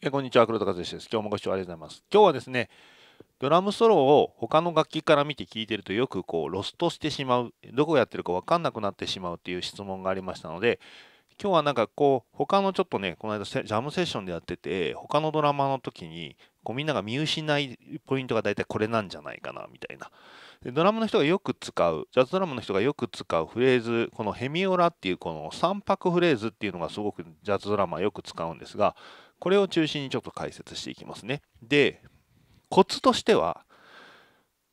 えこんにちは、黒田和之です。今日もご視聴ありがとうございます。今日はですね、ドラムソロを他の楽器から見て聴いてるとよくこうロストしてしまう、どこやってるか分かんなくなってしまうっていう質問がありましたので、今日はなんかこう、他のちょっとね、この間ジャムセッションでやってて、他のドラマの時に、こうみんなが見失いポイントが大体これなんじゃないかな、みたいな。でドラムの人がよく使う、ジャズドラムの人がよく使うフレーズ、このヘミオラっていうこの3拍フレーズっていうのがすごくジャズドラマよく使うんですが、これを中心にちょっと解説していきますね。で、コツとしては、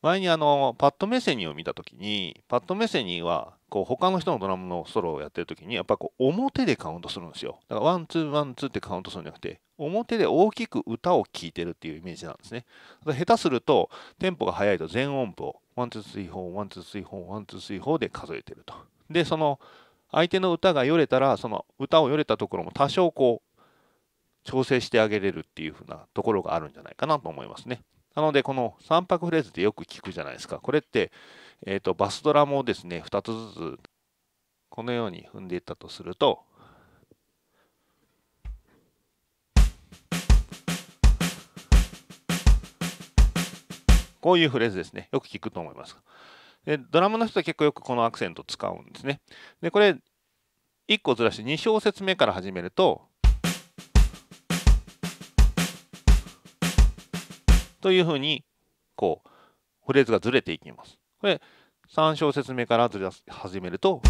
前にあのパッドメセニーを見た時にパッドメセニーはこう他の人のドラムのソロをやってる時にやっぱこう表でカウントするんですよだからワンツーワンツーってカウントするんじゃなくて表で大きく歌を聴いてるっていうイメージなんですね下手するとテンポが速いと全音符をワンツースリーフォーワンツースリーフォーワンツースリーフォーで数えてるとでその相手の歌がよれたらその歌をよれたところも多少こう調整してあげれるっていううなところがあるんじゃないかなと思いますね。なので、この3拍フレーズでよく聞くじゃないですか。これって、えーと、バスドラムをですね、2つずつこのように踏んでいったとすると、こういうフレーズですね。よく聞くと思います。でドラムの人は結構よくこのアクセント使うんですね。で、これ、1個ずらして2小節目から始めると、というふうに、こう、フレーズがずれていきます。これ、3小節目からずれ始めると、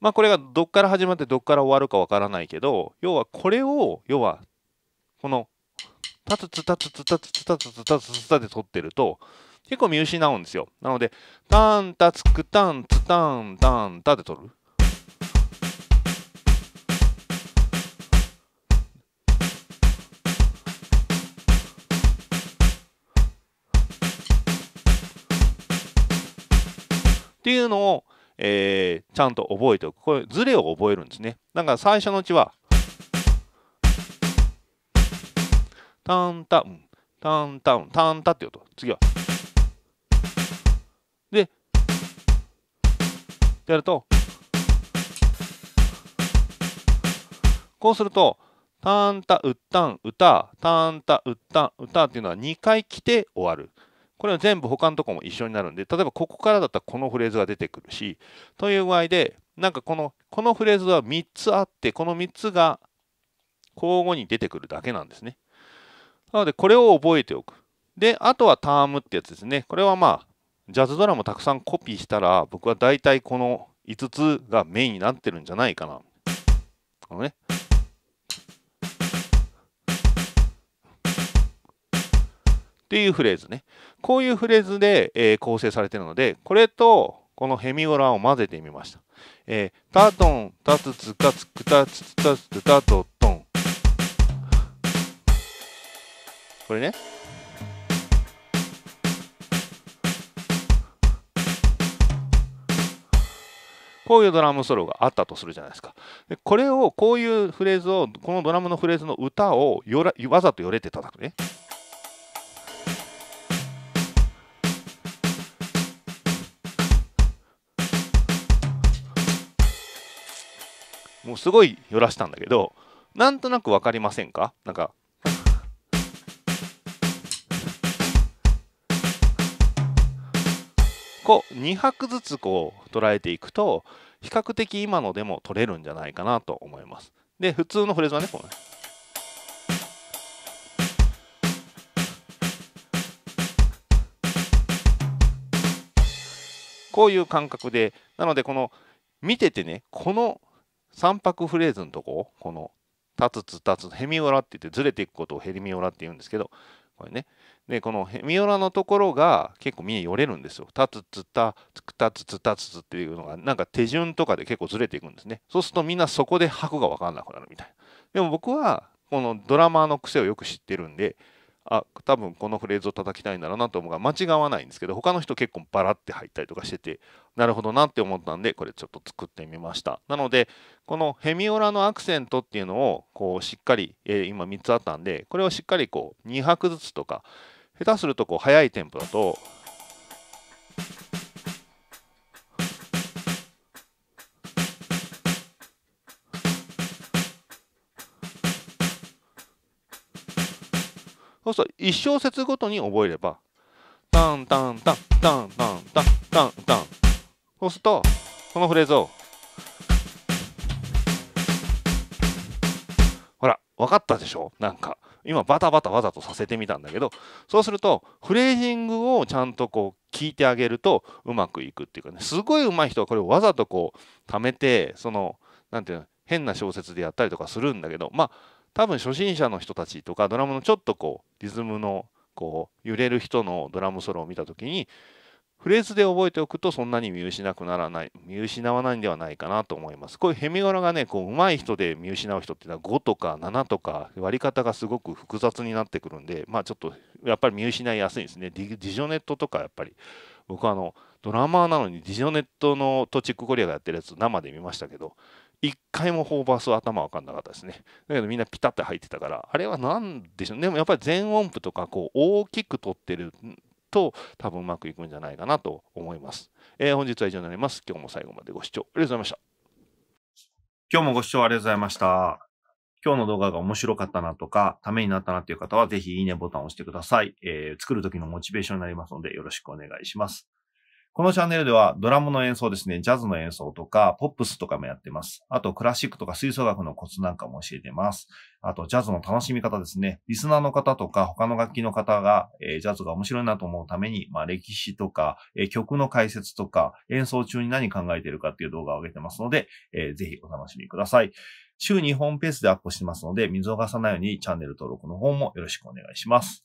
まあこれがどっから始まってどっから終わるかわからないけど、要はこれを、要は、この、タツツタツツタツツタツツタツツタで取ってると、結構見失うんですよ。なので、タンタツクタンツタンタンタで取る。っていうのを、えー、ちゃんと覚えておく。これ、ズレを覚えるんですね。だから最初のうちは、タンタン、タンタン、タンタってうと次は。で、っやると、こうすると、タンタウッタン、ウタタンタウッタン、ウタっていうのは2回来て終わる。これは全部他のとこも一緒になるんで、例えばここからだったらこのフレーズが出てくるし、という具合で、なんかこの、このフレーズは3つあって、この3つが交互に出てくるだけなんですね。なので、これを覚えておく。で、あとはタームってやつですね。これはまあ、ジャズドラムたくさんコピーしたら、僕は大体この5つがメインになってるんじゃないかな。あのね、っていうフレーズね。こういうフレーズで、えー、構成されてるので、これとこのヘミオラを混ぜてみました。えー、タトン、タツツカツクタツツタツタトトン。これね。こういうドラムソロがあったとするじゃないですか。でこれを、こういうフレーズを、このドラムのフレーズの歌をよらわざとよれて叩くね。もうすごいよらしたんだけどなんとなく分かりませんかなんかこう2拍ずつこう捉えていくと比較的今のでも取れるんじゃないかなと思います。で普通のフレーズはねこうね。こういう感覚でなのでこの見ててねこの三拍フレーズのとこ、この、立つつ立つ、ヘミオラって言ってずれていくことをヘミオラって言うんですけど、これね。で、このヘミオラのところが結構見え寄れるんですよ。立つつた、つくたつつたつつっていうのが、なんか手順とかで結構ずれていくんですね。そうするとみんなそこで拍が分かんなくなるみたいな。でも僕は、このドラマーの癖をよく知ってるんで、あ多分このフレーズを叩きたいんだろうなと思うが間違わないんですけど他の人結構バラって入ったりとかしててなるほどなって思ったんでこれちょっと作ってみましたなのでこのヘミオラのアクセントっていうのをこうしっかり、えー、今3つあったんでこれをしっかりこう2拍ずつとか下手するとこう速いテンポだとそうすると1小節ごとに覚えればタンタンタンタンタンタンタンタンそうするとこのフレーズをほら分かったでしょなんか今バタバタわざとさせてみたんだけどそうするとフレージングをちゃんとこう聞いてあげるとうまくいくっていうかねすごい上手い人はこれをわざとこう貯めてその何て言うの変な小説でやったりとかするんだけどまあ多分初心者の人たちとかドラムのちょっとこうリズムのこう揺れる人のドラムソロを見た時にフレーズで覚えておくとそんなに見失くならない見失わないんではないかなと思いますこういうヘミゴラがねこう上手い人で見失う人っていうのは5とか7とか割り方がすごく複雑になってくるんでまあちょっとやっぱり見失いやすいんですねディジョネットとかやっぱり僕あのドラマーなのにディジョネットのトチックコリアがやってるやつ生で見ましたけど一回もホーバースは頭分かんなかったですね。だけどみんなピタッて入ってたから、あれは何でしょう。でもやっぱり全音符とかこう大きく取ってると多分うまくいくんじゃないかなと思います。えー、本日は以上になります。今日も最後までご視聴ありがとうございました。今日もご視聴ありがとうございました。今日の動画が面白かったなとか、ためになったなという方は、ぜひいいねボタンを押してください。えー、作るときのモチベーションになりますので、よろしくお願いします。このチャンネルではドラムの演奏ですね、ジャズの演奏とか、ポップスとかもやってます。あと、クラシックとか吹奏楽のコツなんかも教えてます。あと、ジャズの楽しみ方ですね。リスナーの方とか、他の楽器の方が、えー、ジャズが面白いなと思うために、まあ、歴史とか、えー、曲の解説とか、演奏中に何考えてるかっていう動画を上げてますので、えー、ぜひお楽しみください。週2本ペースでアップしてますので、見逃さないようにチャンネル登録の方もよろしくお願いします。